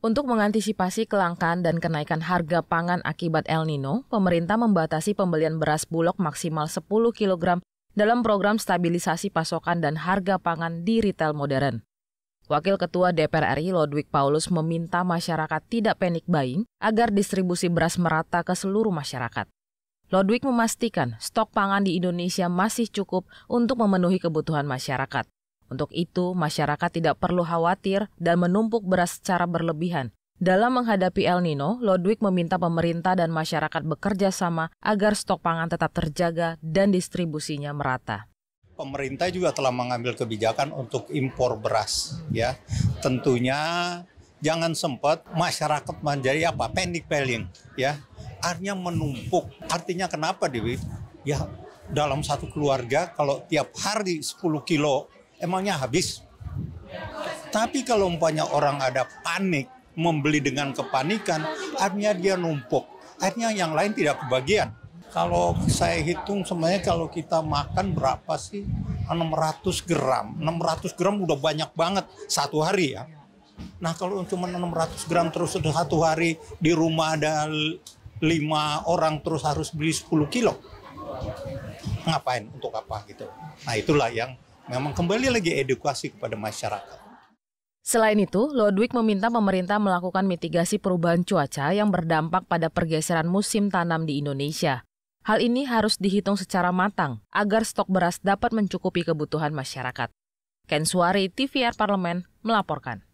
Untuk mengantisipasi kelangkaan dan kenaikan harga pangan akibat El Nino, pemerintah membatasi pembelian beras bulog maksimal 10 kg dalam program stabilisasi pasokan dan harga pangan di retail modern. Wakil Ketua DPR RI Lodwig Paulus meminta masyarakat tidak panik buying agar distribusi beras merata ke seluruh masyarakat. Lodwig memastikan stok pangan di Indonesia masih cukup untuk memenuhi kebutuhan masyarakat. Untuk itu, masyarakat tidak perlu khawatir dan menumpuk beras secara berlebihan. Dalam menghadapi El Nino, Lodwig meminta pemerintah dan masyarakat bekerja sama agar stok pangan tetap terjaga dan distribusinya merata. Pemerintah juga telah mengambil kebijakan untuk impor beras, ya. Tentunya jangan sempat masyarakat menjadi apa panic buying, ya. Artinya menumpuk. Artinya kenapa, Dewi? Ya dalam satu keluarga kalau tiap hari 10 kilo emangnya habis? Tapi kalau umpamanya orang ada panik, membeli dengan kepanikan, artinya dia numpuk. artinya yang lain tidak kebagian. Kalau saya hitung semuanya kalau kita makan berapa sih? 600 gram. 600 gram udah banyak banget satu hari ya. Nah kalau cuma 600 gram terus satu hari di rumah ada lima orang terus harus beli 10 kilo. Ngapain? Untuk apa gitu? Nah itulah yang memang kembali lagi edukasi kepada masyarakat. Selain itu, Ludwig meminta pemerintah melakukan mitigasi perubahan cuaca yang berdampak pada pergeseran musim tanam di Indonesia. Hal ini harus dihitung secara matang agar stok beras dapat mencukupi kebutuhan masyarakat. Ken Suari, TVR Parlemen, melaporkan.